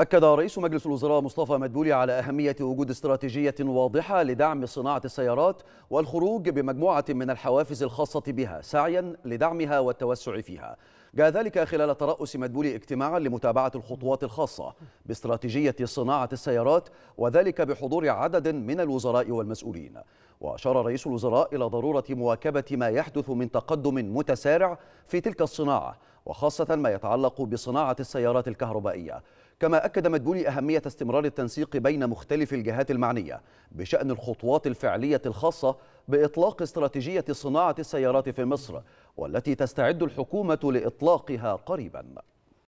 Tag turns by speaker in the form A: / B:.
A: أكد رئيس مجلس الوزراء مصطفى مدبولي على أهمية وجود استراتيجية واضحة لدعم صناعة السيارات والخروج بمجموعة من الحوافز الخاصة بها سعيا لدعمها والتوسع فيها جاء ذلك خلال ترأس مدبولي اجتماعا لمتابعة الخطوات الخاصة باستراتيجية صناعة السيارات وذلك بحضور عدد من الوزراء والمسؤولين وأشار رئيس الوزراء إلى ضرورة مواكبة ما يحدث من تقدم متسارع في تلك الصناعة وخاصة ما يتعلق بصناعة السيارات الكهربائية كما أكد مدبولي أهمية استمرار التنسيق بين مختلف الجهات المعنية بشأن الخطوات الفعلية الخاصة بإطلاق استراتيجية صناعة السيارات في مصر والتي تستعد الحكومة لإطلاقها قريباً